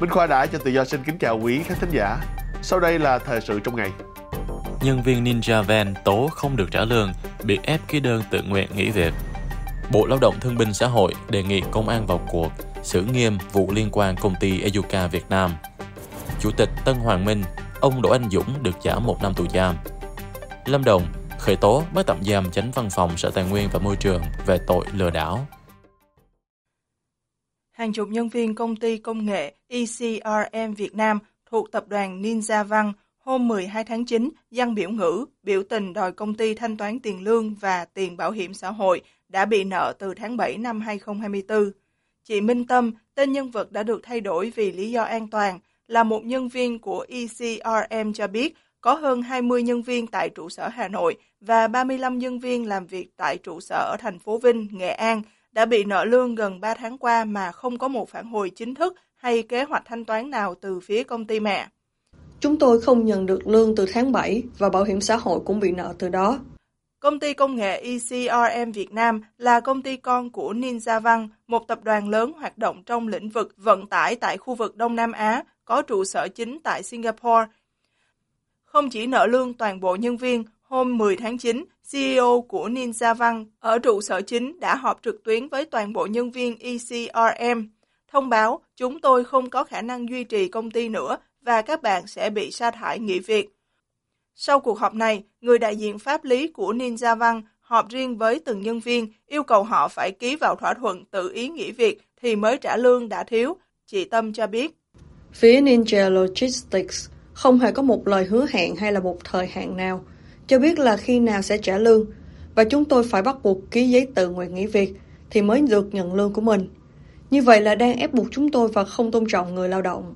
Minh Khoa đã cho tự do xin kính chào quý khán thính giả. Sau đây là thời sự trong ngày. Nhân viên Ninja Van tố không được trả lương, bị ép ký đơn tự nguyện nghỉ việc. Bộ Lao động Thương binh Xã hội đề nghị công an vào cuộc, xử nghiêm vụ liên quan công ty Educa Việt Nam. Chủ tịch Tân Hoàng Minh, ông Đỗ Anh Dũng được trả một năm tù giam. Lâm Đồng khởi tố bắt tạm giam chánh văn phòng Sở Tài nguyên và Môi trường về tội lừa đảo hàng chục nhân viên công ty công nghệ ECRM Việt Nam thuộc tập đoàn Ninja Văn hôm 12 tháng 9 dân biểu ngữ, biểu tình đòi công ty thanh toán tiền lương và tiền bảo hiểm xã hội đã bị nợ từ tháng 7 năm 2024. Chị Minh Tâm, tên nhân vật đã được thay đổi vì lý do an toàn, là một nhân viên của ECRM cho biết có hơn 20 nhân viên tại trụ sở Hà Nội và 35 nhân viên làm việc tại trụ sở ở thành phố Vinh, Nghệ An – đã bị nợ lương gần 3 tháng qua mà không có một phản hồi chính thức hay kế hoạch thanh toán nào từ phía công ty mẹ. Chúng tôi không nhận được lương từ tháng 7 và bảo hiểm xã hội cũng bị nợ từ đó. Công ty công nghệ ECRM Việt Nam là công ty con của Ninja Văn, một tập đoàn lớn hoạt động trong lĩnh vực vận tải tại khu vực Đông Nam Á, có trụ sở chính tại Singapore. Không chỉ nợ lương toàn bộ nhân viên, Hôm 10 tháng 9, CEO của Ninja Văn ở trụ sở chính đã họp trực tuyến với toàn bộ nhân viên ECRM. Thông báo, chúng tôi không có khả năng duy trì công ty nữa và các bạn sẽ bị sa thải nghỉ việc. Sau cuộc họp này, người đại diện pháp lý của Ninja Văn họp riêng với từng nhân viên, yêu cầu họ phải ký vào thỏa thuận tự ý nghỉ việc thì mới trả lương đã thiếu, chị Tâm cho biết. Phía Ninja Logistics không hề có một lời hứa hẹn hay là một thời hạn nào – cho biết là khi nào sẽ trả lương và chúng tôi phải bắt buộc ký giấy tự nguyện nghỉ việc thì mới được nhận lương của mình. Như vậy là đang ép buộc chúng tôi và không tôn trọng người lao động.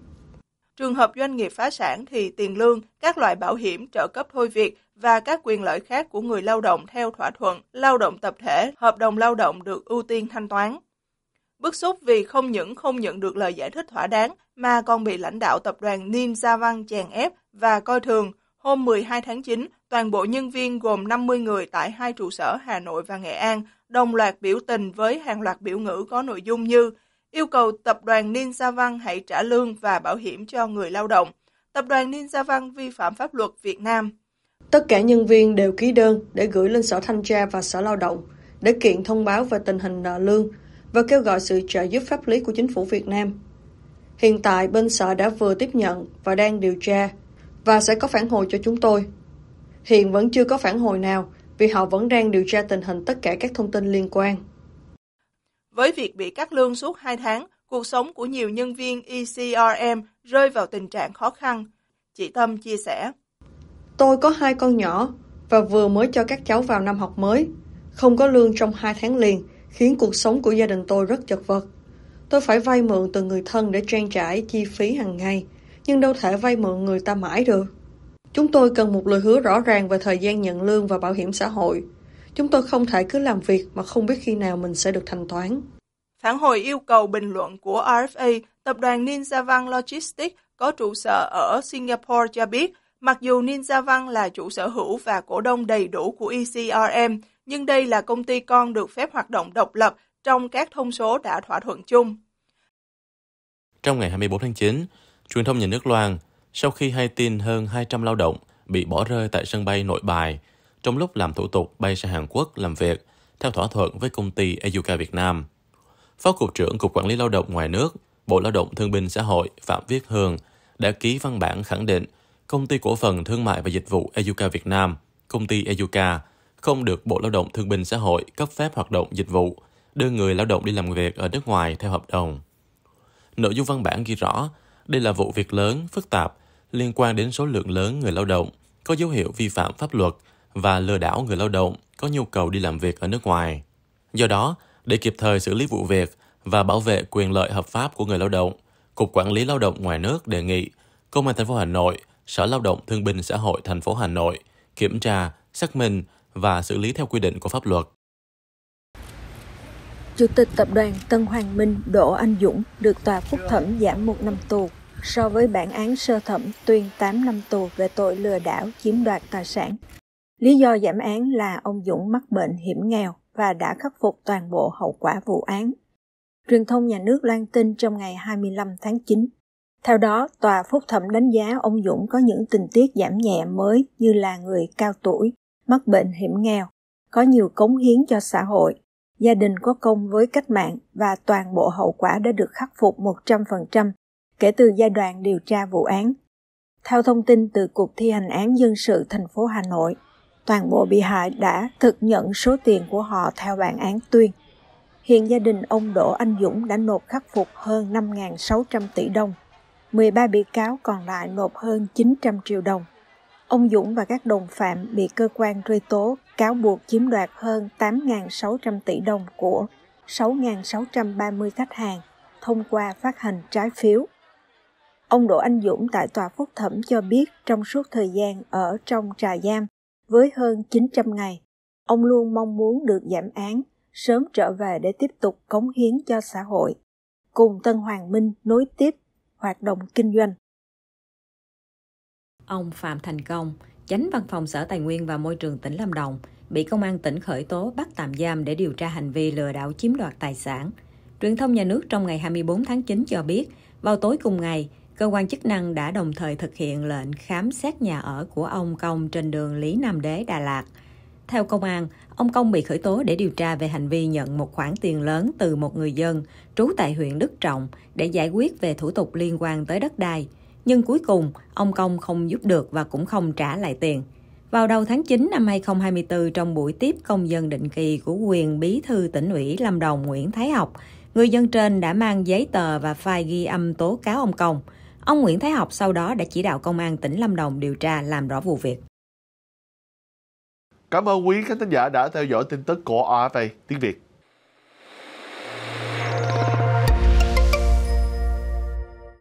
Trường hợp doanh nghiệp phá sản thì tiền lương, các loại bảo hiểm, trợ cấp thôi việc và các quyền lợi khác của người lao động theo thỏa thuận, lao động tập thể, hợp đồng lao động được ưu tiên thanh toán. Bức xúc vì không những không nhận được lời giải thích thỏa đáng mà còn bị lãnh đạo tập đoàn Ninja Văn chèn ép và coi thường, hôm 12 tháng 9, toàn bộ nhân viên gồm 50 người tại hai trụ sở Hà Nội và Nghệ An đồng loạt biểu tình với hàng loạt biểu ngữ có nội dung như yêu cầu tập đoàn Ninh Gia Văn hãy trả lương và bảo hiểm cho người lao động. Tập đoàn Ninh Gia Văn vi phạm pháp luật Việt Nam. Tất cả nhân viên đều ký đơn để gửi lên Sở Thanh tra và Sở Lao động để kiện thông báo về tình hình nợ lương và kêu gọi sự trợ giúp pháp lý của chính phủ Việt Nam. Hiện tại bên sở đã vừa tiếp nhận và đang điều tra và sẽ có phản hồi cho chúng tôi hiện vẫn chưa có phản hồi nào vì họ vẫn đang điều tra tình hình tất cả các thông tin liên quan. Với việc bị cắt lương suốt 2 tháng, cuộc sống của nhiều nhân viên ECRM rơi vào tình trạng khó khăn. Chị Tâm chia sẻ. Tôi có hai con nhỏ và vừa mới cho các cháu vào năm học mới. Không có lương trong 2 tháng liền khiến cuộc sống của gia đình tôi rất chật vật. Tôi phải vay mượn từ người thân để trang trải chi phí hàng ngày, nhưng đâu thể vay mượn người ta mãi được. Chúng tôi cần một lời hứa rõ ràng về thời gian nhận lương và bảo hiểm xã hội. Chúng tôi không thể cứ làm việc mà không biết khi nào mình sẽ được thanh toán. Phản hồi yêu cầu bình luận của RFA, tập đoàn Ninjavan Logistics có trụ sở ở Singapore cho biết, mặc dù Ninjavan là chủ sở hữu và cổ đông đầy đủ của ECRM, nhưng đây là công ty con được phép hoạt động độc lập trong các thông số đã thỏa thuận chung. Trong ngày 24 tháng 9, truyền thông nhà nước Loan sau khi hay tin hơn 200 lao động bị bỏ rơi tại sân bay nội bài, trong lúc làm thủ tục bay sang Hàn Quốc làm việc theo thỏa thuận với công ty Educa Việt Nam. Phó Cục trưởng Cục Quản lý Lao động ngoài nước, Bộ Lao động Thương binh Xã hội Phạm Viết Hường đã ký văn bản khẳng định công ty cổ phần thương mại và dịch vụ Educa Việt Nam, công ty Educa, không được Bộ Lao động Thương binh Xã hội cấp phép hoạt động dịch vụ, đưa người lao động đi làm việc ở nước ngoài theo hợp đồng. Nội dung văn bản ghi rõ, đây là vụ việc lớn, phức tạp, liên quan đến số lượng lớn người lao động có dấu hiệu vi phạm pháp luật và lừa đảo người lao động có nhu cầu đi làm việc ở nước ngoài. Do đó, để kịp thời xử lý vụ việc và bảo vệ quyền lợi hợp pháp của người lao động, Cục Quản lý Lao động ngoài nước đề nghị Công an thành phố Hà Nội, Sở Lao động Thương binh Xã hội thành phố Hà Nội kiểm tra, xác minh và xử lý theo quy định của pháp luật. Chủ tịch tập đoàn Tân Hoàng Minh Đỗ Anh Dũng được tòa phúc thẩm giảm một năm tù so với bản án sơ thẩm tuyên 8 năm tù về tội lừa đảo chiếm đoạt tài sản. Lý do giảm án là ông Dũng mắc bệnh hiểm nghèo và đã khắc phục toàn bộ hậu quả vụ án. Truyền thông nhà nước loan tin trong ngày 25 tháng 9. Theo đó, tòa phúc thẩm đánh giá ông Dũng có những tình tiết giảm nhẹ mới như là người cao tuổi, mắc bệnh hiểm nghèo, có nhiều cống hiến cho xã hội, gia đình có công với cách mạng và toàn bộ hậu quả đã được khắc phục 100% kể từ giai đoạn điều tra vụ án. Theo thông tin từ Cục thi hành án dân sự thành phố Hà Nội, toàn bộ bị hại đã thực nhận số tiền của họ theo bản án tuyên. Hiện gia đình ông Đỗ Anh Dũng đã nộp khắc phục hơn 5.600 tỷ đồng. 13 bị cáo còn lại nộp hơn 900 triệu đồng. Ông Dũng và các đồng phạm bị cơ quan truy tố cáo buộc chiếm đoạt hơn 8.600 tỷ đồng của 6.630 khách hàng thông qua phát hành trái phiếu. Ông Đỗ Anh Dũng tại tòa phúc thẩm cho biết trong suốt thời gian ở trong trại giam với hơn 900 ngày, ông luôn mong muốn được giảm án, sớm trở về để tiếp tục cống hiến cho xã hội, cùng Tân Hoàng Minh nối tiếp hoạt động kinh doanh. Ông Phạm Thành Công, Chánh Văn phòng Sở Tài nguyên và Môi trường tỉnh Lâm Đồng, bị công an tỉnh khởi tố bắt tạm giam để điều tra hành vi lừa đảo chiếm đoạt tài sản. Truyền thông nhà nước trong ngày 24 tháng 9 cho biết, vào tối cùng ngày, cơ quan chức năng đã đồng thời thực hiện lệnh khám xét nhà ở của ông Công trên đường Lý Nam Đế, Đà Lạt. Theo công an, ông Công bị khởi tố để điều tra về hành vi nhận một khoản tiền lớn từ một người dân trú tại huyện Đức Trọng để giải quyết về thủ tục liên quan tới đất đai. Nhưng cuối cùng, ông Công không giúp được và cũng không trả lại tiền. Vào đầu tháng 9 năm 2024, trong buổi tiếp công dân định kỳ của quyền bí thư tỉnh ủy Lâm Đồng Nguyễn Thái Học, người dân trên đã mang giấy tờ và file ghi âm tố cáo ông Công – Ông Nguyễn Thái Học sau đó đã chỉ đạo công an tỉnh Lâm Đồng điều tra làm rõ vụ việc. Cảm ơn quý khán thính giả đã theo dõi tin tức của AFA tiếng Việt.